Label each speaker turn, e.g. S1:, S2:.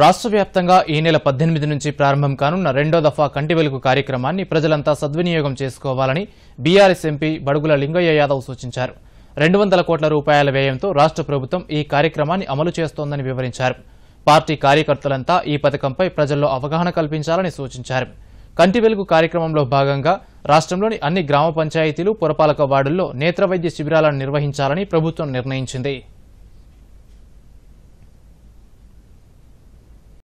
S1: రాష్ట్ర వ్యాప్తంగా ఈ నెల పద్దెనిమిది నుంచి ప్రారంభం కానున్న రెండో దఫా కంటి వెలుగు కార్యక్రమాన్ని ప్రజలంతా సద్వినియోగం చేసుకోవాలని బీఆర్ఎస్ ఎంపీ బడుగుల లింగయ్య యాదవ్ సూచించారు రెండు వందల కోట్ల రూపాయల వ్యయంతో రాష్ట్ర ప్రభుత్వం ఈ కార్యక్రమాన్ని అమలు చేస్తోందని వివరించారు పార్టీ కార్యకర్తలంతా ఈ పథకంపై ప్రజల్లో అవగాహన కల్పించాలని సూచించారు కంటి వెలుగు కార్యక్రమంలో భాగంగా రాష్ట్రంలోని అన్ని గ్రామ పంచాయతీలు పురపాలక వార్డుల్లో వైద్య శిబిరాలను నిర్వహించాలని ప్రభుత్వం నిర్ణయించింది